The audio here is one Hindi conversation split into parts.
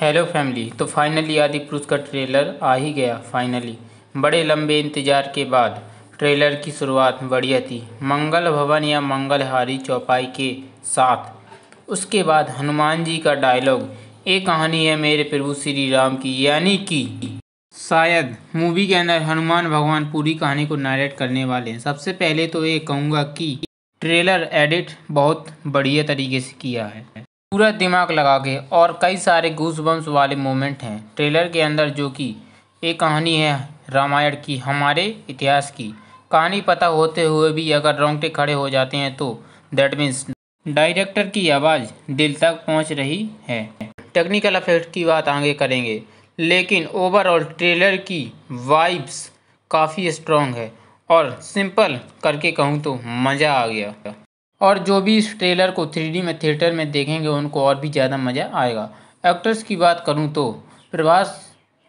हेलो फैमिली तो फाइनली आदि पुरुष का ट्रेलर आ ही गया फाइनली बड़े लंबे इंतजार के बाद ट्रेलर की शुरुआत बढ़िया थी मंगल भवन या मंगलहारी चौपाई के साथ उसके बाद हनुमान जी का डायलॉग ये कहानी है मेरे प्रभु श्री राम की यानी कि शायद मूवी के अंदर हनुमान भगवान पूरी कहानी को नारेट करने वाले हैं सबसे पहले तो ये कहूँगा कि ट्रेलर एडिट बहुत बढ़िया तरीके से किया है पूरा दिमाग लगा के और कई सारे गूस वाले मोमेंट हैं ट्रेलर के अंदर जो कि एक कहानी है रामायण की हमारे इतिहास की कहानी पता होते हुए भी अगर रोंगटे खड़े हो जाते हैं तो दैट मीन्स डायरेक्टर की आवाज़ दिल तक पहुंच रही है टेक्निकल अफेक्ट की बात आगे करेंगे लेकिन ओवरऑल ट्रेलर की वाइब्स काफ़ी स्ट्रॉन्ग है और सिंपल करके कहूँ तो मज़ा आ गया और जो भी इस ट्रेलर को थ्री में थिएटर में देखेंगे उनको और भी ज़्यादा मज़ा आएगा एक्टर्स की बात करूँ तो प्रभास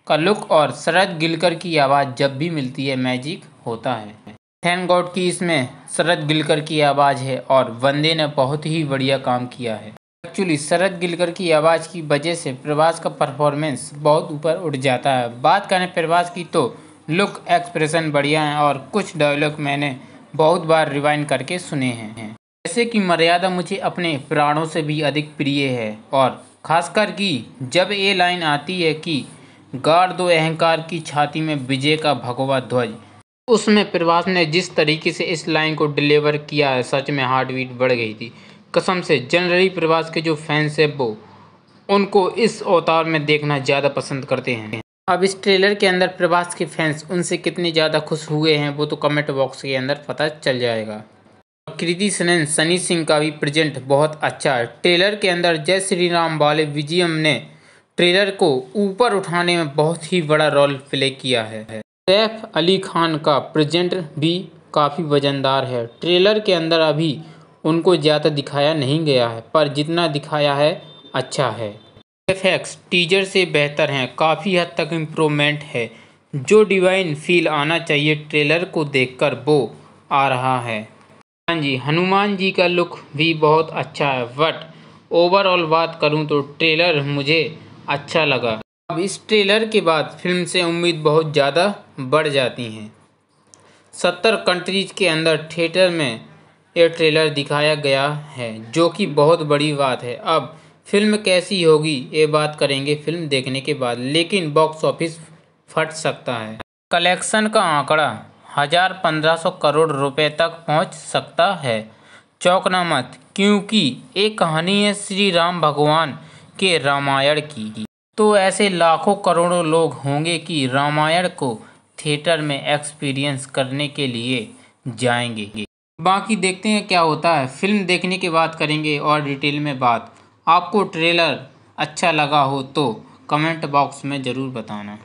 का लुक और शरद गिलकर की आवाज़ जब भी मिलती है मैजिक होता है थैन गॉड की इसमें शरद गिलकर की आवाज़ है और वंदे ने बहुत ही बढ़िया काम किया है एक्चुअली शरद गिलकर की आवाज़ की वजह से प्रभास का परफॉर्मेंस बहुत ऊपर उठ जाता है बात करें प्रभास की तो लुक एक्सप्रेशन बढ़िया है और कुछ डायलॉग मैंने बहुत बार रिवाइंड करके सुने हैं जैसे कि मर्यादा मुझे अपने प्राणों से भी अधिक प्रिय है और खासकर कि जब ये लाइन आती है कि गाड़ दो अहंकार की छाती में विजय का भगवा ध्वज उसमें प्रभास ने जिस तरीके से इस लाइन को डिलीवर किया है सच में हार्ट बीट बढ़ गई थी कसम से जनरली प्रभास के जो फैंस हैं वो उनको इस अवतार में देखना ज़्यादा पसंद करते हैं अब इस ट्रेलर के अंदर प्रभास के फैंस उनसे कितने ज़्यादा खुश हुए हैं वो तो कमेंट बॉक्स के अंदर पता चल जाएगा कृति सेनन सनी सिंह का भी प्रेजेंट बहुत अच्छा है ट्रेलर के अंदर जय श्री राम वाले विजियम ने ट्रेलर को ऊपर उठाने में बहुत ही बड़ा रोल प्ले किया है सैफ अली खान का प्रेजेंट भी काफ़ी वजनदार है ट्रेलर के अंदर अभी उनको ज़्यादा दिखाया नहीं गया है पर जितना दिखाया है अच्छा है एफएक्स टीजर से बेहतर हैं काफ़ी हद तक इम्प्रूवमेंट है जो डिवाइन फील आना चाहिए ट्रेलर को देखकर वो आ रहा है हाँ जी हनुमान जी का लुक भी बहुत अच्छा है बट ओवरऑल बात करूँ तो ट्रेलर मुझे अच्छा लगा अब इस ट्रेलर के बाद फिल्म से उम्मीद बहुत ज़्यादा बढ़ जाती हैं सत्तर कंट्रीज के अंदर थिएटर में यह ट्रेलर दिखाया गया है जो कि बहुत बड़ी बात है अब फिल्म कैसी होगी ये बात करेंगे फिल्म देखने के बाद लेकिन बॉक्स ऑफिस फट सकता है कलेक्शन का आंकड़ा हज़ार पंद्रह सौ करोड़ रुपए तक पहुँच सकता है चौकना मत क्योंकि एक कहानी है श्री राम भगवान के रामायण की तो ऐसे लाखों करोड़ों लोग होंगे कि रामायण को थिएटर में एक्सपीरियंस करने के लिए जाएंगे बाकी देखते हैं क्या होता है फिल्म देखने के बाद करेंगे और डिटेल में बात आपको ट्रेलर अच्छा लगा हो तो कमेंट बॉक्स में ज़रूर बताना